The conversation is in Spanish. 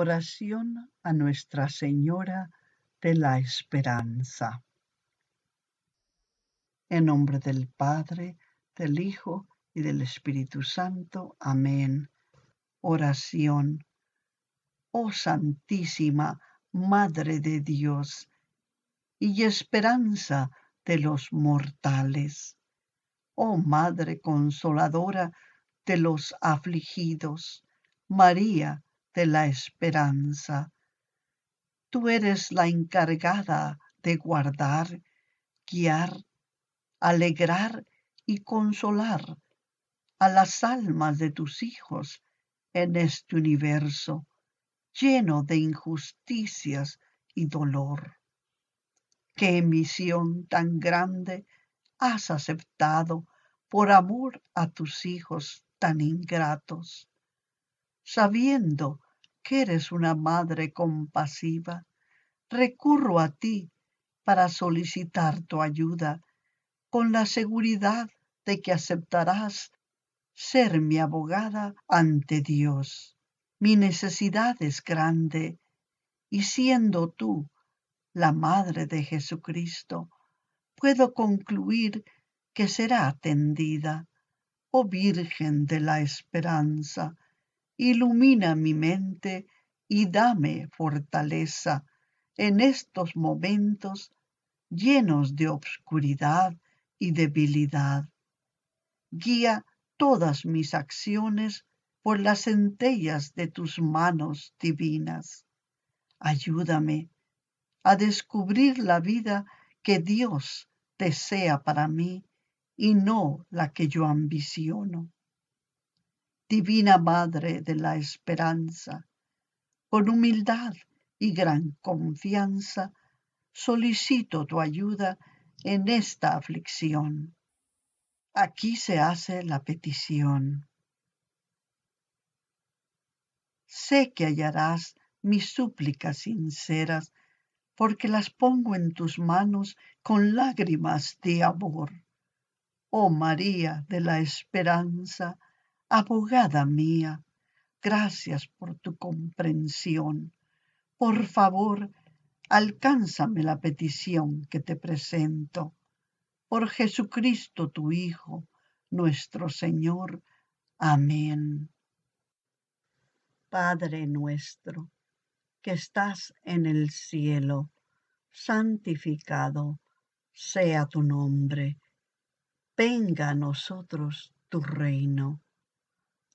Oración a Nuestra Señora de la Esperanza. En nombre del Padre, del Hijo y del Espíritu Santo. Amén. Oración. Oh Santísima Madre de Dios y esperanza de los mortales. Oh Madre Consoladora de los afligidos, María, la esperanza. Tú eres la encargada de guardar, guiar, alegrar y consolar a las almas de tus hijos en este universo lleno de injusticias y dolor. Qué misión tan grande has aceptado por amor a tus hijos tan ingratos, sabiendo eres una madre compasiva, recurro a ti para solicitar tu ayuda, con la seguridad de que aceptarás ser mi abogada ante Dios. Mi necesidad es grande, y siendo tú la Madre de Jesucristo, puedo concluir que será atendida, oh Virgen de la Esperanza, ilumina mi mente y dame fortaleza en estos momentos llenos de obscuridad y debilidad. Guía todas mis acciones por las centellas de tus manos divinas. Ayúdame a descubrir la vida que Dios desea para mí y no la que yo ambiciono. Divina Madre de la Esperanza, con humildad y gran confianza, solicito tu ayuda en esta aflicción. Aquí se hace la petición. Sé que hallarás mis súplicas sinceras, porque las pongo en tus manos con lágrimas de amor. Oh María de la Esperanza, Abogada mía, gracias por tu comprensión. Por favor, alcánzame la petición que te presento. Por Jesucristo tu Hijo, nuestro Señor. Amén. Padre nuestro, que estás en el cielo, santificado sea tu nombre. Venga a nosotros tu reino